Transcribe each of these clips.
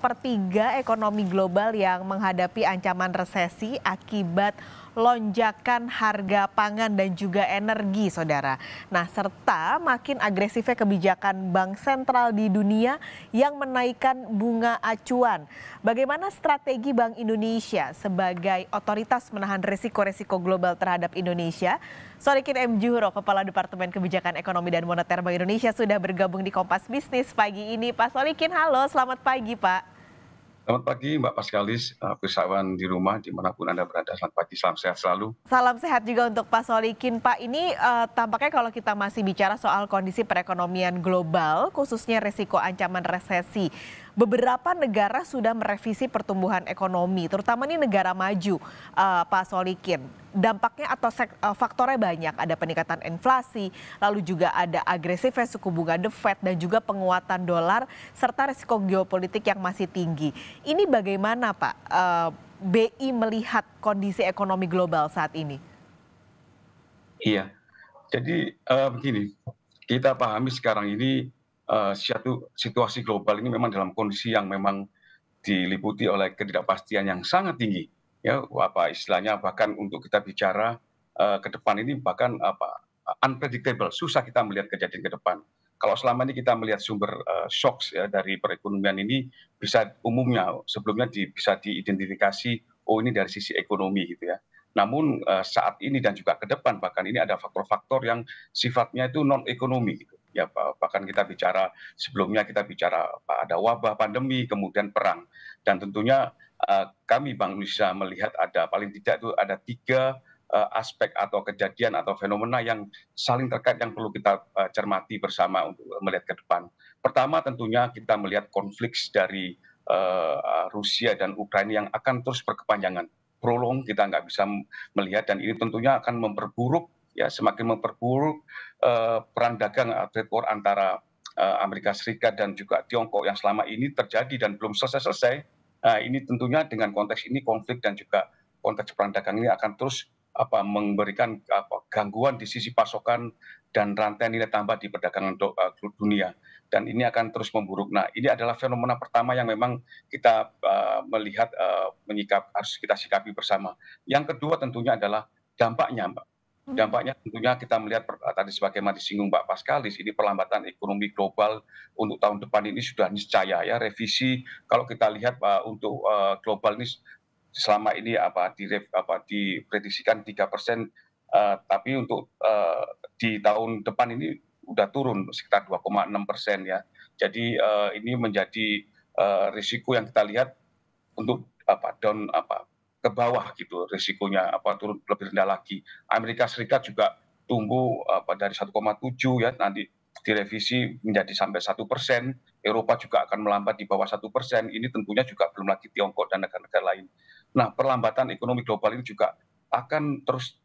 sepertiga ekonomi global yang menghadapi ancaman resesi akibat lonjakan harga pangan dan juga energi, saudara. Nah, serta makin agresifnya kebijakan bank sentral di dunia yang menaikkan bunga acuan. Bagaimana strategi Bank Indonesia sebagai otoritas menahan resiko-resiko global terhadap Indonesia? Sorikin M. Juhro, Kepala Departemen Kebijakan Ekonomi dan Moneter Bank Indonesia sudah bergabung di Kompas Bisnis pagi ini. Pak Sorikin, halo, selamat pagi Pak. Selamat pagi Mbak Paskalis, eh, pesawat di rumah dimanapun Anda berada. Selamat pagi, salam sehat selalu. Salam sehat juga untuk Pak Solikin. Pak, ini uh, tampaknya kalau kita masih bicara soal kondisi perekonomian global, khususnya resiko ancaman resesi beberapa negara sudah merevisi pertumbuhan ekonomi, terutama ini negara maju, uh, Pak Solikin. Dampaknya atau sek, uh, faktornya banyak, ada peningkatan inflasi, lalu juga ada agresifnya suku bunga The Fed dan juga penguatan dolar serta risiko geopolitik yang masih tinggi. Ini bagaimana Pak uh, BI melihat kondisi ekonomi global saat ini? Iya, jadi uh, begini, kita pahami sekarang ini uh, situasi global ini memang dalam kondisi yang memang diliputi oleh ketidakpastian yang sangat tinggi ya apa istilahnya bahkan untuk kita bicara uh, ke depan ini bahkan apa unpredictable susah kita melihat kejadian ke depan kalau selama ini kita melihat sumber uh, shocks ya dari perekonomian ini bisa umumnya sebelumnya di, bisa diidentifikasi oh ini dari sisi ekonomi gitu ya namun uh, saat ini dan juga ke depan bahkan ini ada faktor-faktor yang sifatnya itu non ekonomi gitu ya bahkan kita bicara sebelumnya kita bicara ada wabah pandemi kemudian perang dan tentunya eh, kami bang Indonesia melihat ada paling tidak itu ada tiga eh, aspek atau kejadian atau fenomena yang saling terkait yang perlu kita eh, cermati bersama untuk melihat ke depan. Pertama tentunya kita melihat konflik dari Rusia dan Ukraina yang akan terus berkepanjangan prolong kita nggak bisa melihat dan ini tentunya akan memperburuk ya semakin memperburuk uh, eh, perang dagang uh, trade war antara uh, Amerika Serikat dan juga Tiongkok yang selama ini terjadi dan belum selesai-selesai. Nah, ini tentunya dengan konteks ini konflik dan juga konteks perang dagang ini akan terus apa memberikan apa, gangguan di sisi pasokan dan rantai nilai tambah di perdagangan do, uh, dunia dan ini akan terus memburuk. Nah, ini adalah fenomena pertama yang memang kita uh, melihat uh, menyikap harus kita sikapi bersama. Yang kedua tentunya adalah dampaknya, Mbak. Hmm. dampaknya tentunya kita melihat eh, tadi sebagaimana disinggung Mbak Paskalis ini perlambatan ekonomi global untuk tahun depan ini sudah niscaya ya revisi kalau kita lihat uh, untuk uh, global ini selama ini apa di apa diprediksikan 3% uh, tapi untuk uh, di tahun depan ini sudah turun sekitar 2,6 persen ya. Jadi uh, ini menjadi uh, risiko yang kita lihat untuk apa down apa ke bawah gitu risikonya apa turun lebih rendah lagi. Amerika Serikat juga tunggu apa dari 1,7 ya nanti direvisi menjadi sampai satu persen. Eropa juga akan melambat di bawah satu persen. Ini tentunya juga belum lagi Tiongkok dan negara-negara lain. Nah, perlambatan ekonomi global ini juga akan terus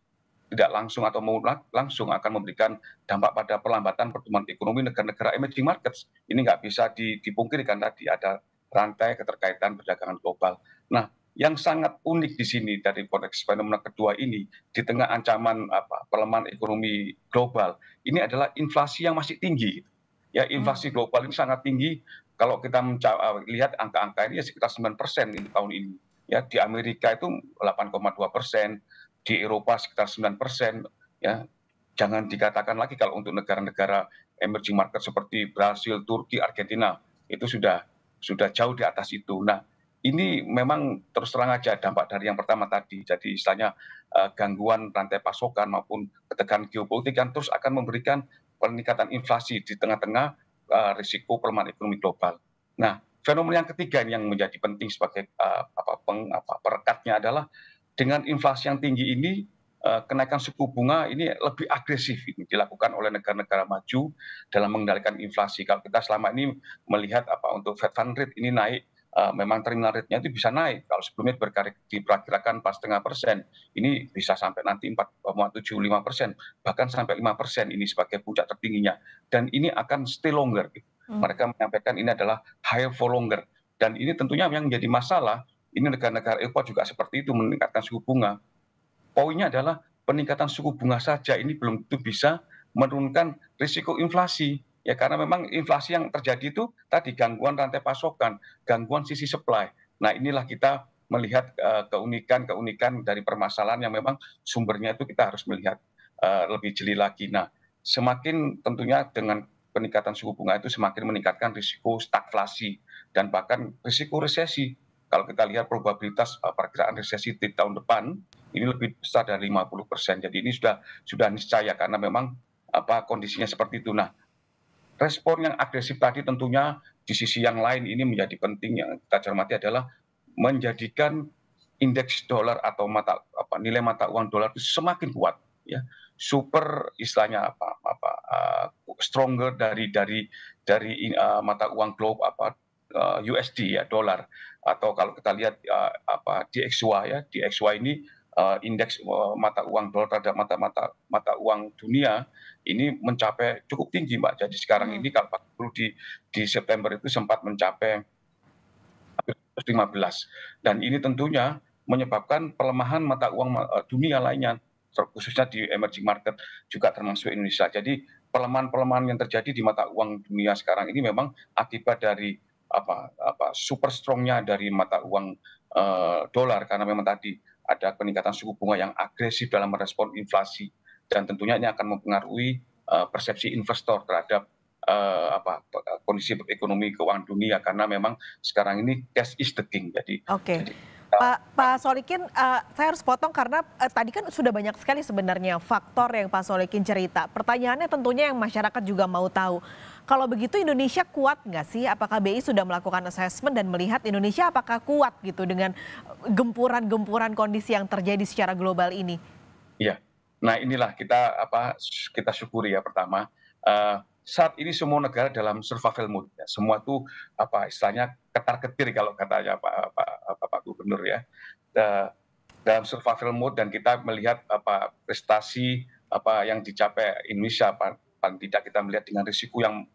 tidak langsung atau langsung akan memberikan dampak pada perlambatan pertumbuhan ekonomi negara-negara emerging markets. Ini nggak bisa dipungkiri kan tadi ada rantai keterkaitan perdagangan global. Nah, yang sangat unik di sini dari konteks fenomena kedua ini di tengah ancaman apa pelemahan ekonomi global ini adalah inflasi yang masih tinggi ya hmm. inflasi global ini sangat tinggi kalau kita eh, lihat angka-angka ini ya sekitar 9 persen di tahun ini ya di Amerika itu 8,2 persen di Eropa sekitar 9 persen ya jangan dikatakan lagi kalau untuk negara-negara emerging market seperti Brasil, Turki, Argentina itu sudah sudah jauh di atas itu. Nah, ini memang terus terang aja dampak dari yang pertama tadi. Jadi istilahnya eh, gangguan rantai pasokan maupun ketegangan geopolitik yang terus akan memberikan peningkatan inflasi di tengah-tengah eh, risiko pelemahan ekonomi global. Nah, fenomena yang ketiga ini yang menjadi penting sebagai eh, apa, peng, apa perekatnya adalah dengan inflasi yang tinggi ini kenaikan suku bunga ini lebih agresif ini dilakukan oleh negara-negara maju dalam mengendalikan inflasi. Kalau kita selama ini melihat apa untuk Fed Fund Rate ini naik Eh, memang terminal rate-nya itu bisa naik. Kalau sebelumnya diperkirakan pas setengah persen, ini bisa sampai nanti 4,75 persen, bahkan sampai 5 persen ini sebagai puncak tertingginya. Dan ini akan stay longer. Gitu. Hmm. Mereka menyampaikan ini adalah higher for longer. Dan ini tentunya yang menjadi masalah, ini negara-negara Eropa juga seperti itu meningkatkan suku bunga. Poinnya adalah peningkatan suku bunga saja ini belum tentu bisa menurunkan risiko inflasi ya karena memang inflasi yang terjadi itu tadi gangguan rantai pasokan, gangguan sisi supply. Nah inilah kita melihat eh, keunikan-keunikan dari permasalahan yang memang sumbernya itu kita harus melihat eh, lebih jeli lagi. Nah semakin tentunya dengan peningkatan suku bunga itu semakin meningkatkan risiko stagflasi dan bahkan risiko resesi. Kalau kita lihat probabilitas eh, perkiraan resesi di tahun depan ini lebih besar dari 50 persen. Jadi ini sudah sudah niscaya karena memang apa kondisinya seperti itu. Nah, respon yang agresif tadi tentunya di sisi yang lain ini menjadi penting yang kita cermati adalah menjadikan indeks dolar atau mata apa nilai mata uang dolar itu semakin kuat ya super istilahnya apa apa uh, stronger dari dari dari uh, mata uang globe apa uh, eh, USD ya dolar atau kalau kita lihat uh, apa DXY ya DXY ini Eh, indeks eh, mata uang dolar terhadap mata mata mata uang dunia ini mencapai cukup tinggi mbak. Jadi sekarang hmm. ini kalau perlu di di September itu sempat mencapai 15 dan ini tentunya menyebabkan pelemahan mata uang eh, dunia lainnya khususnya di emerging market juga termasuk Indonesia. Jadi pelemahan-pelemahan yang terjadi di mata uang dunia sekarang ini memang akibat dari apa apa super strongnya dari mata uang uh, dolar karena memang tadi ada peningkatan suku bunga yang agresif dalam merespon inflasi dan tentunya ini akan mempengaruhi eh, persepsi investor terhadap uh, apa kondisi ekonomi keuangan dunia karena memang sekarang ini cash is the king jadi, okay. jadi Pak, Pak Solikin, uh, saya harus potong karena uh, tadi kan sudah banyak sekali sebenarnya faktor yang Pak Solikin cerita. Pertanyaannya tentunya yang masyarakat juga mau tahu. Kalau begitu Indonesia kuat nggak sih? Apakah BI sudah melakukan asesmen dan melihat Indonesia apakah kuat gitu dengan gempuran-gempuran kondisi yang terjadi secara global ini? Iya, nah inilah kita apa kita syukuri ya pertama. Uh, saat ini semua negara dalam survival mode. Ya. Semua tuh apa istilahnya ketar ketir kalau katanya Pak, Pak, Pak, Pak Gubernur ya. Uh, dalam survival mode dan kita melihat apa prestasi apa yang dicapai Indonesia paling tidak kita melihat dengan risiko yang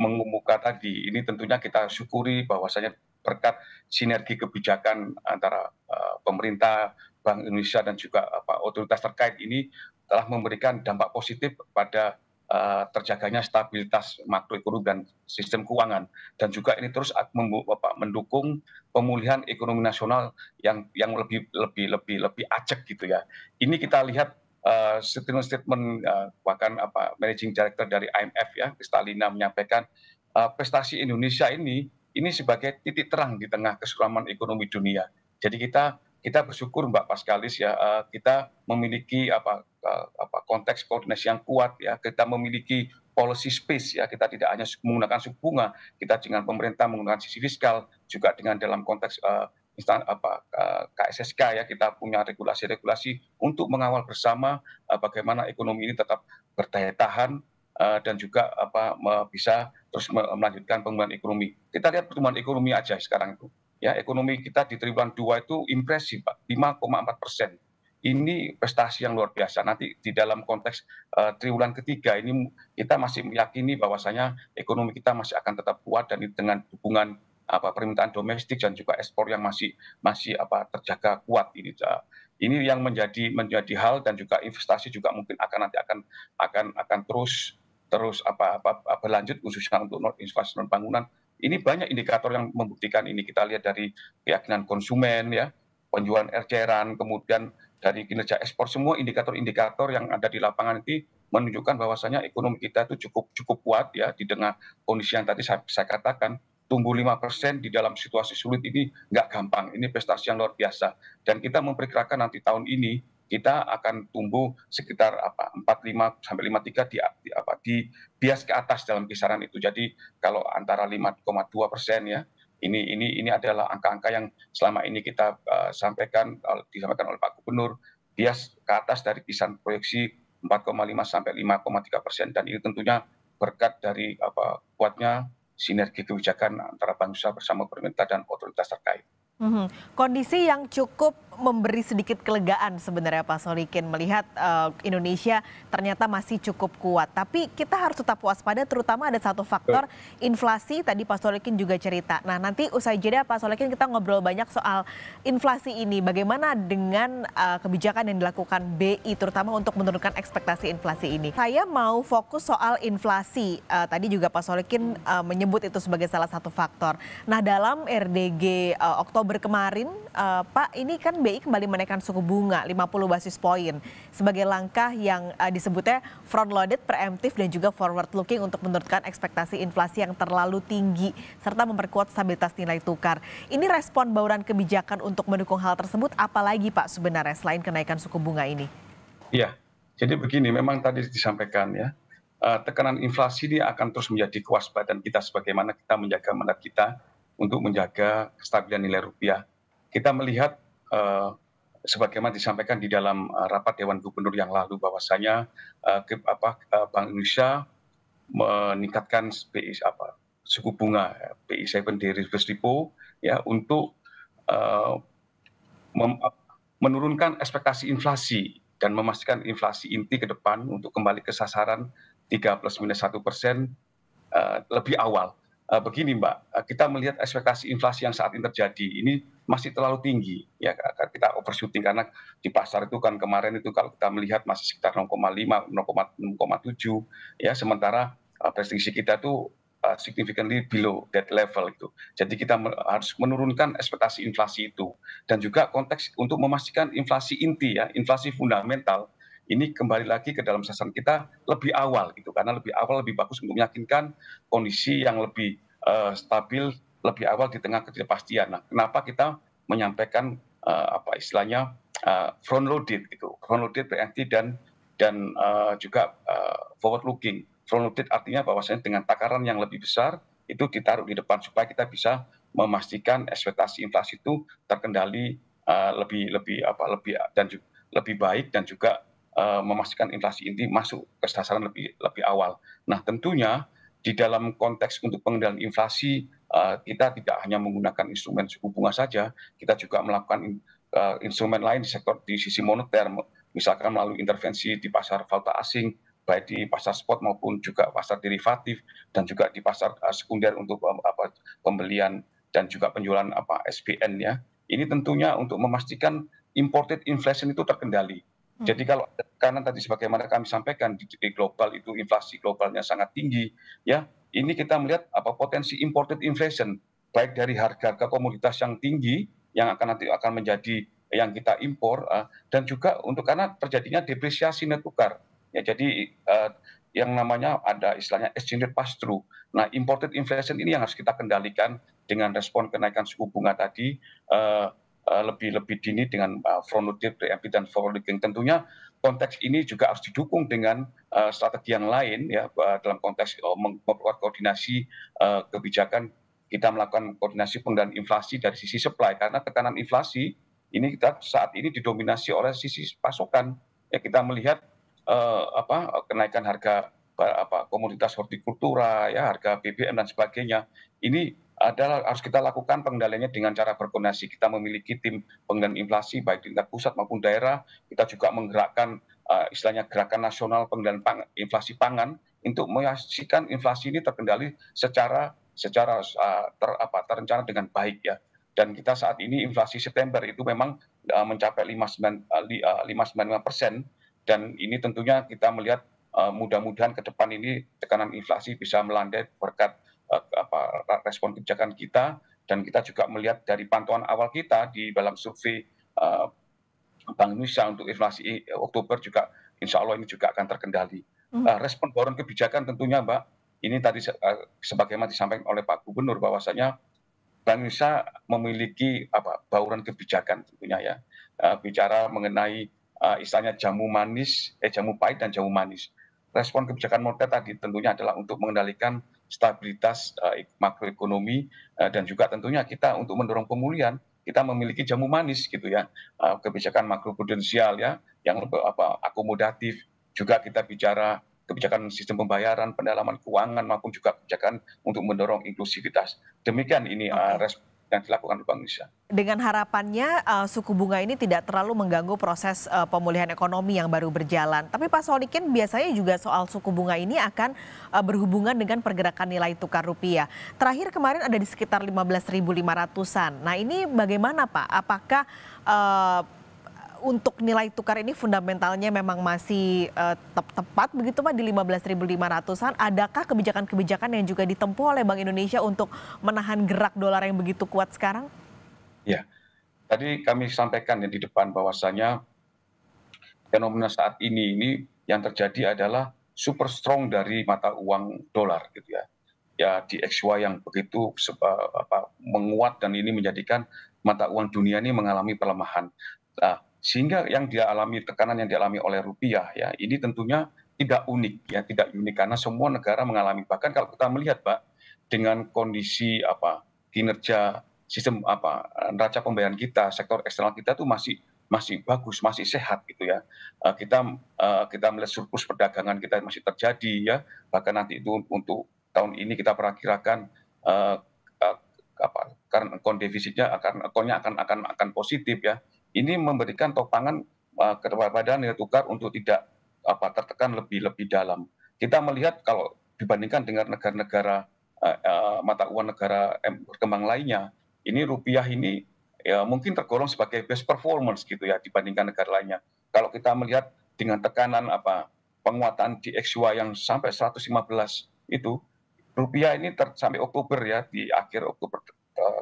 mengemuka tadi ini tentunya kita syukuri bahwasanya berkat sinergi kebijakan antara uh, pemerintah Bank Indonesia dan juga apa otoritas terkait ini telah memberikan dampak positif pada Eh, terjaganya stabilitas makroekonomi dan sistem keuangan dan juga ini terus mendukung pemulihan ekonomi nasional yang yang lebih lebih lebih lebih acak gitu ya. Ini kita lihat eh, statement-statement uh, bahkan apa managing director dari IMF ya Kristalina menyampaikan uh, prestasi Indonesia ini ini sebagai titik terang di tengah kesuraman ekonomi dunia. Jadi kita kita bersyukur Mbak Paskalis ya eh, kita memiliki apa, eh, apa konteks koordinasi yang kuat ya kita memiliki policy space ya kita tidak hanya menggunakan suku bunga kita dengan pemerintah menggunakan sisi fiskal juga dengan dalam konteks uh, instan apa uh, KSSK ya kita punya regulasi-regulasi untuk mengawal bersama uh, bagaimana ekonomi ini tetap berdaya tahan uh, dan juga apa bisa terus melanjutkan pembangunan ekonomi kita lihat pertumbuhan ekonomi aja sekarang itu ya ekonomi kita di triwulan 2 itu impresif Pak, 5,4 persen. Ini prestasi yang luar biasa. Nanti di dalam konteks uh, triwulan ketiga ini kita masih meyakini bahwasanya ekonomi kita masih akan tetap kuat dan dengan hubungan apa permintaan domestik dan juga ekspor yang masih masih apa terjaga kuat ini ini yang menjadi menjadi hal dan juga investasi juga mungkin akan nanti akan akan akan terus terus apa apa, apa berlanjut khususnya untuk investasi non bangunan ini banyak indikator yang membuktikan ini kita lihat dari keyakinan konsumen ya penjualan eceran kemudian dari kinerja ekspor semua indikator-indikator yang ada di lapangan itu menunjukkan bahwasannya ekonomi kita itu cukup cukup kuat ya di tengah kondisi yang tadi saya, saya katakan tumbuh 5% di dalam situasi sulit ini nggak gampang. Ini prestasi yang luar biasa. Dan kita memperkirakan nanti tahun ini kita akan tumbuh sekitar apa 45 sampai 53 di, di apa di bias ke atas dalam kisaran itu. Jadi kalau antara 5,2 persen ya ini ini ini adalah angka-angka yang selama ini kita uh, sampaikan eh, disampaikan oleh Pak Gubernur bias ke atas dari kisaran proyeksi 4,5 sampai 5,3 persen dan ini tentunya berkat dari apa kuatnya sinergi kebijakan antara bangsa bersama pemerintah dan otoritas terkait. Mhm. kondisi yang cukup memberi sedikit kelegaan sebenarnya Pak Solikin melihat uh, Indonesia ternyata masih cukup kuat. Tapi kita harus tetap waspada terutama ada satu faktor inflasi tadi Pak Solikin juga cerita. Nah nanti usai jeda Pak Solikin kita ngobrol banyak soal inflasi ini. Bagaimana dengan uh, kebijakan yang dilakukan BI terutama untuk menurunkan ekspektasi inflasi ini. Saya mau fokus soal inflasi. Uh, tadi juga Pak Solikin uh, menyebut itu sebagai salah satu faktor. Nah dalam RDG uh, Oktober Oktober kemarin, uh, eh, Pak, ini kan BI kembali menaikkan suku bunga 50 basis poin sebagai langkah yang uh, disebutnya front loaded, preemptive dan juga forward looking untuk menurunkan ekspektasi inflasi yang terlalu tinggi serta memperkuat stabilitas nilai tukar. Ini respon bauran kebijakan untuk mendukung hal tersebut apalagi Pak sebenarnya selain kenaikan suku bunga ini? Iya. Jadi begini, memang tadi disampaikan ya, eh, tekanan inflasi ini akan terus menjadi kewaspadaan kita sebagaimana kita menjaga mandat kita untuk menjaga kestabilan nilai rupiah. Kita melihat uh, sebagaimana disampaikan di dalam eh, rapat Dewan Gubernur yang lalu bahwasanya uh, apa, uh, Bank Indonesia meningkatkan BI, apa, suku bunga BI 7 di reverse repo ya untuk uh, menurunkan ekspektasi inflasi dan memastikan inflasi inti ke depan untuk kembali ke sasaran 3 plus minus 1 persen uh, lebih awal. Eh, begini mbak eh, kita melihat ekspektasi inflasi yang saat ini terjadi ini masih terlalu tinggi ya kita overshooting karena di pasar itu kan kemarin itu kalau kita melihat masih sekitar 0,5 0,7 ya sementara eh, prediksi kita tuh significantly below that level itu. Jadi kita harus menurunkan ekspektasi inflasi itu dan juga konteks untuk memastikan inflasi inti ya, inflasi fundamental ini kembali lagi ke dalam sasaran kita lebih awal gitu karena lebih awal lebih bagus untuk meyakinkan kondisi yang lebih uh, stabil lebih awal di tengah ketidakpastian. Nah, kenapa kita menyampaikan uh, apa istilahnya uh, front loaded gitu, front loaded berarti dan dan uh, juga uh, forward looking. Front loaded artinya bahwasanya dengan takaran yang lebih besar itu ditaruh di depan supaya kita bisa memastikan ekspektasi inflasi itu terkendali uh, lebih lebih apa lebih dan juga lebih baik dan juga Eh, memastikan inflasi inti masuk ke sasaran lebih lebih awal. Nah, tentunya di dalam konteks untuk pengendalian inflasi eh, kita tidak hanya menggunakan instrumen suku bunga saja, kita juga melakukan eh, instrumen lain di sektor di sisi moneter, misalkan melalui intervensi di pasar valuta asing, baik di pasar spot maupun juga pasar derivatif dan juga di pasar sekunder untuk apa, pembelian dan juga penjualan apa SBN ya. Ini tentunya untuk memastikan imported inflation itu terkendali jadi hmm. kalau tekanan tadi sebagaimana kami sampaikan di global itu inflasi globalnya sangat tinggi ya ini kita melihat apa potensi imported inflation baik dari harga ke komoditas yang tinggi yang akan nanti akan menjadi yang kita impor uh, dan juga untuk karena terjadinya depresiasi nilai tukar ya jadi uh, yang namanya ada istilahnya exchange rate pass through. Nah, imported inflation ini yang harus kita kendalikan dengan respon kenaikan suku bunga tadi. Uh, Eh, lebih lebih dini dengan eh, front loading BMP dan forward looking. tentunya konteks ini juga harus didukung dengan uh, strategi yang lain ya dalam konteks uh, memperkuat koordinasi uh, kebijakan kita melakukan koordinasi pengendalian inflasi dari sisi supply karena tekanan inflasi ini kita saat ini didominasi oleh sisi pasokan ya kita melihat uh, apa kenaikan harga apa komoditas hortikultura ya harga BBM dan sebagainya ini adalah harus kita lakukan pengendaliannya dengan cara berkoordinasi. Kita memiliki tim pengendalian inflasi baik di tingkat pusat maupun daerah. Kita juga menggerakkan uh, istilahnya gerakan nasional pengendalian pang inflasi pangan untuk menyaksikan inflasi ini terkendali secara secara uh, ter, apa, terencana dengan baik ya. Dan kita saat ini inflasi September itu memang uh, mencapai 59 uh, 595 persen dan ini tentunya kita melihat uh, mudah-mudahan ke depan ini tekanan inflasi bisa melandai berkat respon kebijakan kita dan kita juga melihat dari pantauan awal kita di dalam survei uh, Bank Indonesia untuk inflasi eh, Oktober juga insya Allah ini juga akan terkendali. Mm. Uh, respon boron kebijakan tentunya Mbak, ini tadi uh, sebagaimana disampaikan oleh Pak Gubernur bahwasanya Bank Indonesia memiliki apa bauran kebijakan tentunya ya. Uh, bicara mengenai uh, istilahnya jamu manis, eh jamu pahit dan jamu manis. Respon kebijakan moneter tadi tentunya adalah untuk mengendalikan stabilitas eh, makroekonomi eh, dan juga tentunya kita untuk mendorong pemulihan kita memiliki jamu manis gitu ya eh, kebijakan makroprudensial ya yang lebih apa akomodatif juga kita bicara kebijakan sistem pembayaran pendalaman keuangan maupun juga kebijakan untuk mendorong inklusivitas demikian ini uh, respon yang dilakukan di Bank Indonesia. Dengan harapannya uh, suku bunga ini tidak terlalu mengganggu proses uh, pemulihan ekonomi yang baru berjalan. Tapi Pak Solikin biasanya juga soal suku bunga ini akan uh, berhubungan dengan pergerakan nilai tukar rupiah. Terakhir kemarin ada di sekitar 15.500-an. Nah ini bagaimana Pak? Apakah uh, untuk nilai tukar ini fundamentalnya memang masih uh, tepat begitu Pak di 15.500-an. Adakah kebijakan-kebijakan yang juga ditempuh oleh Bank Indonesia untuk menahan gerak dolar yang begitu kuat sekarang? Ya, tadi kami sampaikan ya di depan bahwasanya fenomena saat ini ini yang terjadi adalah super strong dari mata uang dolar gitu ya. Ya di XY yang begitu apa, menguat dan ini menjadikan mata uang dunia ini mengalami pelemahan. Nah, sehingga yang dia alami tekanan yang dialami oleh rupiah ya ini tentunya tidak unik ya tidak unik karena semua negara mengalami bahkan kalau kita melihat pak dengan kondisi apa kinerja sistem apa neraca pembayaran kita sektor eksternal kita tuh masih masih bagus masih sehat gitu ya eh, kita eh, kita melihat surplus perdagangan kita masih terjadi ya bahkan nanti itu untuk tahun ini kita perakirakan eh, apa karena akun defisitnya akan akunnya akan akan akan positif ya ini memberikan topangan eh, kepada nilai tukar untuk tidak apa tertekan lebih lebih dalam. Kita melihat kalau dibandingkan dengan negara-negara eh, eh, mata uang negara berkembang lainnya, ini rupiah ini ya, mungkin tergolong sebagai best performance gitu ya dibandingkan negara lainnya. Kalau kita melihat dengan tekanan apa penguatan di XY yang sampai 115 itu rupiah ini sampai Oktober ya di akhir Oktober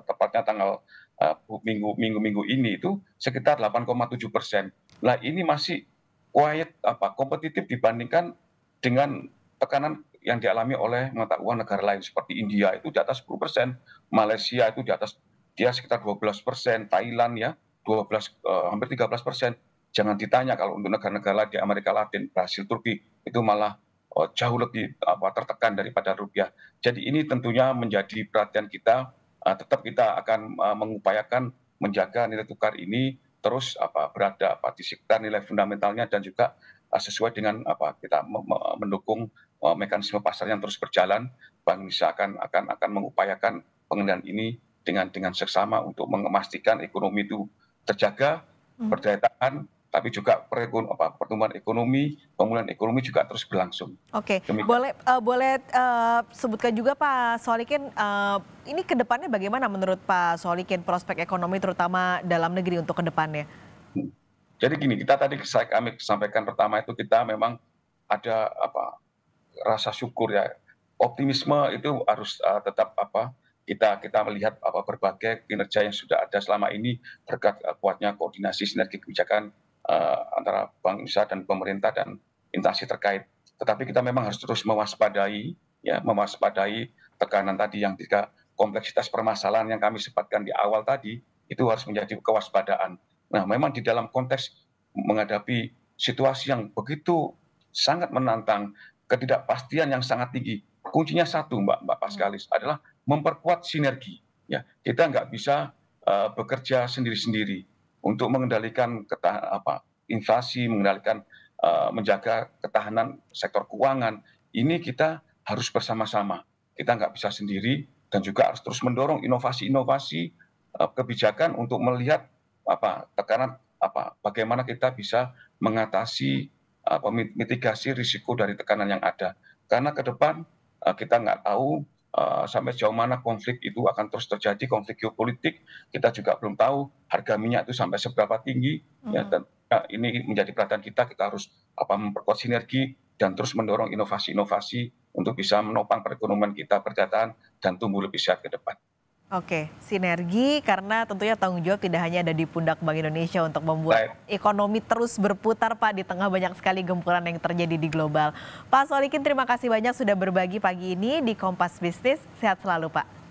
tepatnya tanggal Eh, minggu minggu uh, ini itu sekitar 8,7 persen. Nah ini masih quiet apa kompetitif dibandingkan dengan tekanan yang dialami oleh mata uang negara lain seperti India itu di atas 10 persen, Malaysia itu di atas dia sekitar 12 persen, Thailand ya 12 uh, eh, hampir 13 persen. Jangan ditanya kalau untuk negara-negara di Amerika Latin, Brasil, Turki itu malah uh, jauh lebih apa tertekan daripada rupiah. Jadi ini tentunya menjadi perhatian kita Eh, tetap kita akan eh, mengupayakan menjaga nilai tukar ini terus berada di sekitar nilai fundamentalnya dan juga eh, sesuai dengan apa kita mendukung mekanisme pasar yang terus berjalan Bank Indonesia akan akan akan mengupayakan pengendalian ini dengan dengan seksama untuk memastikan ekonomi itu terjaga hmm. berdaya tahan tapi juga apa, pertumbuhan ekonomi, pemulihan ekonomi juga terus berlangsung. Oke, okay. boleh uh, boleh uh, sebutkan juga Pak Solikin, uh, ini kedepannya bagaimana menurut Pak Solikin prospek ekonomi terutama dalam negeri untuk kedepannya? Hmm. Jadi gini, kita tadi saya kami sampaikan pertama itu kita memang ada apa rasa syukur ya, optimisme itu harus uh, tetap apa kita kita melihat apa berbagai kinerja yang sudah ada selama ini berkat uh, kuatnya koordinasi sinergi kebijakan Eh, antara bank indonesia dan pemerintah dan instansi terkait. Tetapi kita memang harus terus mewaspadai, ya, mewaspadai tekanan tadi yang tiga kompleksitas permasalahan yang kami sebutkan di awal tadi itu harus menjadi kewaspadaan. Nah, memang di dalam konteks menghadapi situasi yang begitu sangat menantang, ketidakpastian yang sangat tinggi. Kuncinya satu, Mbak Mbak Paskalis, adalah memperkuat sinergi. Ya, kita nggak bisa uh, bekerja sendiri-sendiri untuk mengendalikan inflasi mengendalikan eh, menjaga ketahanan sektor keuangan ini kita harus bersama sama kita nggak bisa sendiri dan juga harus terus mendorong inovasi inovasi eh, kebijakan untuk melihat apa tekanan apa bagaimana kita bisa mengatasi apa, eh, mitigasi risiko dari tekanan yang ada karena ke depan kita nggak tahu Eh, sampai sejauh mana konflik itu akan terus terjadi konflik geopolitik kita juga belum tahu harga minyak itu sampai seberapa tinggi ya, hmm. dan ya, ini menjadi perhatian kita kita harus apa memperkuat sinergi dan terus mendorong inovasi-inovasi untuk bisa menopang perekonomian kita perdataan dan tumbuh lebih sehat ke depan. Oke, sinergi karena tentunya tanggung jawab tidak hanya ada di pundak Bank Indonesia untuk membuat Baik. ekonomi terus berputar Pak di tengah banyak sekali gempuran yang terjadi di global. Pak Solikin terima kasih banyak sudah berbagi pagi ini di Kompas Bisnis. Sehat selalu Pak.